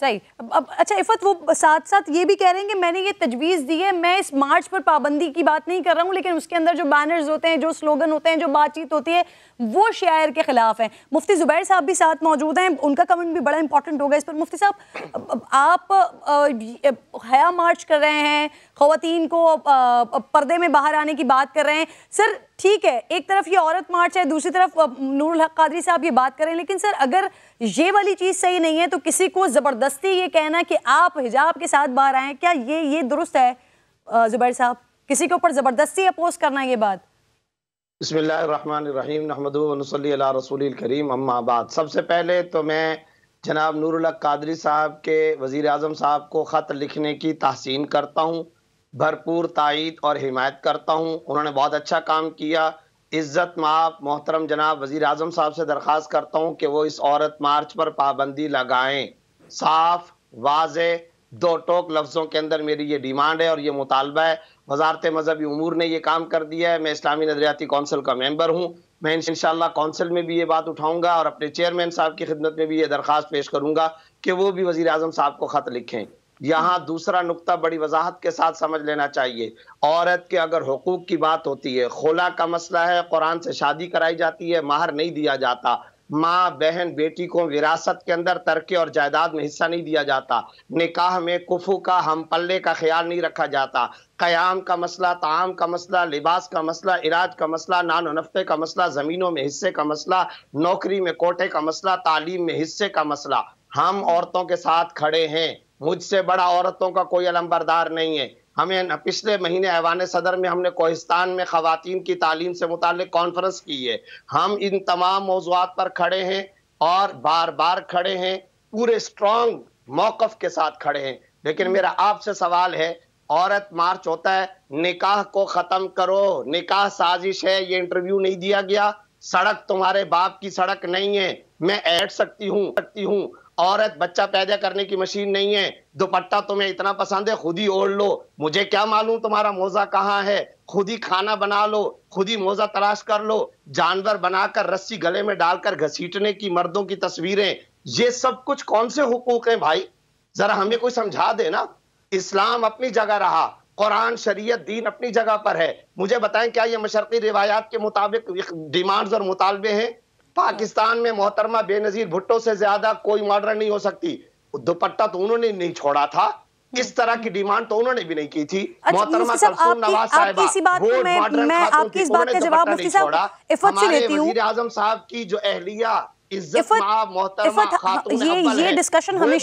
सही अब, अब अच्छा इफ़त वो साथ साथ ये भी कह रहे हैं कि मैंने ये तजवीज़ दी है मैं इस मार्च पर पाबंदी की बात नहीं कर रहा हूँ लेकिन उसके अंदर जो बैनर्स होते हैं जो स्लोगन होते हैं जो बातचीत होती है वो शायर के ख़िलाफ़ हैं मुफ्ती ज़ुबैर साहब भी साथ मौजूद हैं उनका कमेंट भी बड़ा इंपॉर्टेंट होगा इस पर मुफ्ती साहब आप हया मार्च कर रहे हैं खातन को पर्दे में बाहर आने की बात कर रहे हैं सर ठीक है एक तरफ ये औरत मार्च है दूसरी तरफ नूर हक कादरी साहब ये बात करें लेकिन सर अगर ये वाली चीज़ सही नहीं है तो किसी को ज़बरदस्ती ये कहना कि आप हिजाब के साथ बाहर आएँ क्या ये ये दुरुस्त है जुबैर साहब किसी के ऊपर ज़बरदस्ती अपोज करना ये बात बसमीम रसूल करीम अम्माबाद सबसे पहले तो मैं जनाब नूरुल कादरी साहब के वज़ी अजम साहब को ख़त लिखने की तहसीन करता हूँ भरपूर तइद और हिमायत करता हूँ उन्होंने बहुत अच्छा काम किया इज़्ज़त माप मोहतरम जनाब वज़ी अजम साहब से दरख्वास्त करता हूँ कि वो इस औरत मार्च पर पाबंदी लगाएँ साफ वाज दो टोक लफ्ज़ों के अंदर मेरी ये डिमांड है और ये मुतालबा है वजारत मजहबी अमूर ने यह काम कर दिया है मैं इस्लामी नजरियाती कौंसिल का मेम्बर हूँ मैं इन शाह कौंसिल में भी ये बात उठाऊंगा और अपने चेयरमैन साहब की खिदमत में भी ये दरख्वास्त पेश करूँगा कि वो भी वज़ी अजम साहब को ख़त लिखें यहाँ दूसरा नुकता बड़ी वजाहत के साथ समझ लेना चाहिए औरत के अगर हकूक़ की बात होती है खोला का मसला है कुरान से शादी कराई जाती है माहर नहीं दिया जाता माँ बहन बेटी को विरासत के अंदर तरके और जायदाद में हिस्सा नहीं दिया जाता निकाह में कुफू का हम पल्ले का ख्याल नहीं रखा जाता क़याम का मसला ताम का मसला लिबास का मसला इलाज का मसला नान नफ्ते का मसला ज़मीनों में हिस्से का मसला नौकरी में कोटे का मसला तालीम में हिस्से का मसला हम औरतों के साथ खड़े हैं मुझसे बड़ा औरतों का कोई अलम्बरदार नहीं है हमें पिछले महीने ऐवान सदर में हमने कोहिस्तान में खातन की तालीम से मुतल कॉन्फ्रेंस की है हम इन तमाम मौजूद पर खड़े हैं और बार बार खड़े हैं पूरे स्ट्रॉन्ग मौकफ के साथ खड़े हैं लेकिन मेरा आपसे सवाल है औरत मार्च होता है निकाह को ख़त्म करो निकाह साजिश है ये इंटरव्यू नहीं दिया गया सड़क तुम्हारे बाप की सड़क नहीं है मैं ऐड सकती हूँ सकती हूँ औरत बच्चा पैदा करने की मशीन नहीं है दुपट्टा तुम्हें इतना पसंद है खुद ही ओढ़ लो मुझे क्या मालूम तुम्हारा मोजा कहाँ है खुद ही खाना बना लो खुद ही मोजा तलाश कर लो जानवर बनाकर रस्सी गले में डालकर घसीटने की मर्दों की तस्वीरें ये सब कुछ कौन से हुकूक हैं भाई जरा हमें कोई समझा देना इस्लाम अपनी जगह रहा कुरान शरीयत दीन अपनी जगह पर है मुझे बताएं क्या ये मशरकी रिवायात के मुताबिक डिमांड्स और मुतालबे हैं पाकिस्तान में मोहतरमा बेनजीर भुट्टो से ज्यादा कोई मॉडर्न नहीं हो सकती दुपट्टा तो उन्होंने नहीं छोड़ा था इस तरह की डिमांड तो उन्होंने भी नहीं की थी अच्छा, मोहतरमा साहब आजम साहब की जो अहलिया इज्जत मोहतरमा ये डिस्कशन हमेशा